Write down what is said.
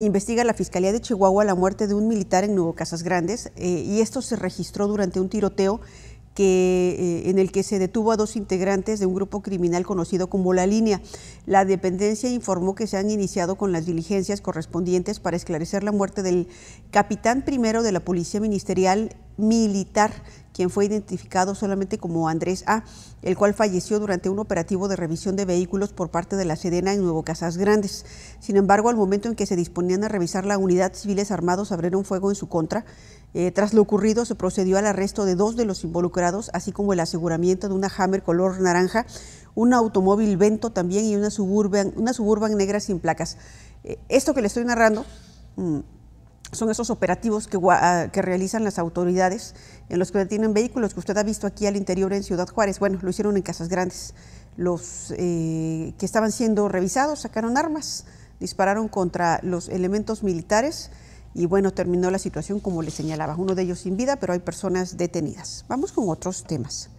Investiga la Fiscalía de Chihuahua la muerte de un militar en Nuevo Casas Grandes eh, y esto se registró durante un tiroteo que, eh, en el que se detuvo a dos integrantes de un grupo criminal conocido como La Línea. La dependencia informó que se han iniciado con las diligencias correspondientes para esclarecer la muerte del capitán primero de la Policía Ministerial Militar quien fue identificado solamente como Andrés A., el cual falleció durante un operativo de revisión de vehículos por parte de la Sedena en Nuevo Casas Grandes. Sin embargo, al momento en que se disponían a revisar la unidad, civiles armados abrieron fuego en su contra. Eh, tras lo ocurrido, se procedió al arresto de dos de los involucrados, así como el aseguramiento de una Hammer color naranja, un automóvil Vento también y una Suburban, una suburban negra sin placas. Eh, esto que le estoy narrando... Mm, son esos operativos ah, que, realizan las autoridades en los que detienen vehículos que usted ha visto aquí al interior en Ciudad Juárez. Bueno, lo hicieron en Casas Grandes. Los eh, que estaban siendo revisados sacaron armas, dispararon contra los elementos militares y bueno, terminó la situación como le señalaba. Uno de ellos sin vida, pero hay personas detenidas. Vamos con otros temas.